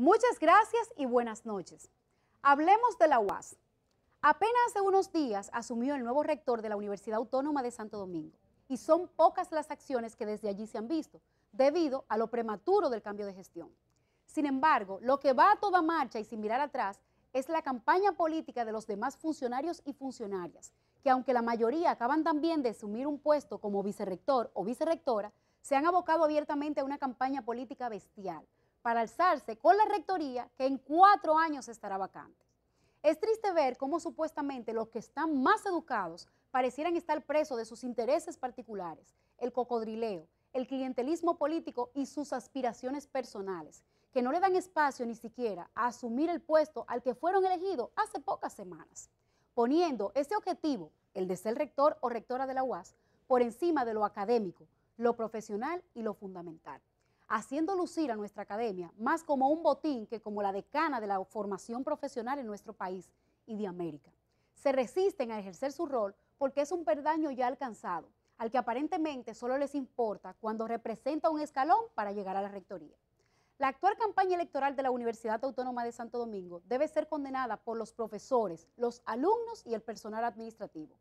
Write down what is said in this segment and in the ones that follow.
Muchas gracias y buenas noches. Hablemos de la UAS. Apenas hace unos días asumió el nuevo rector de la Universidad Autónoma de Santo Domingo y son pocas las acciones que desde allí se han visto, debido a lo prematuro del cambio de gestión. Sin embargo, lo que va a toda marcha y sin mirar atrás es la campaña política de los demás funcionarios y funcionarias, que aunque la mayoría acaban también de asumir un puesto como vicerrector o vicerrectora, se han abocado abiertamente a una campaña política bestial, para alzarse con la rectoría que en cuatro años estará vacante. Es triste ver cómo supuestamente los que están más educados parecieran estar presos de sus intereses particulares, el cocodrileo, el clientelismo político y sus aspiraciones personales, que no le dan espacio ni siquiera a asumir el puesto al que fueron elegidos hace pocas semanas, poniendo ese objetivo, el de ser rector o rectora de la UAS, por encima de lo académico, lo profesional y lo fundamental haciendo lucir a nuestra academia más como un botín que como la decana de la formación profesional en nuestro país y de América. Se resisten a ejercer su rol porque es un perdaño ya alcanzado, al que aparentemente solo les importa cuando representa un escalón para llegar a la rectoría. La actual campaña electoral de la Universidad Autónoma de Santo Domingo debe ser condenada por los profesores, los alumnos y el personal administrativo,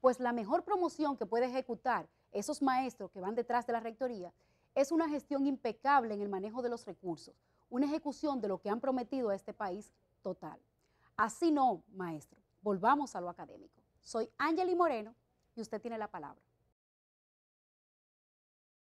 pues la mejor promoción que puede ejecutar esos maestros que van detrás de la rectoría es una gestión impecable en el manejo de los recursos, una ejecución de lo que han prometido a este país total. Así no, maestro. Volvamos a lo académico. Soy Angeli Moreno y usted tiene la palabra.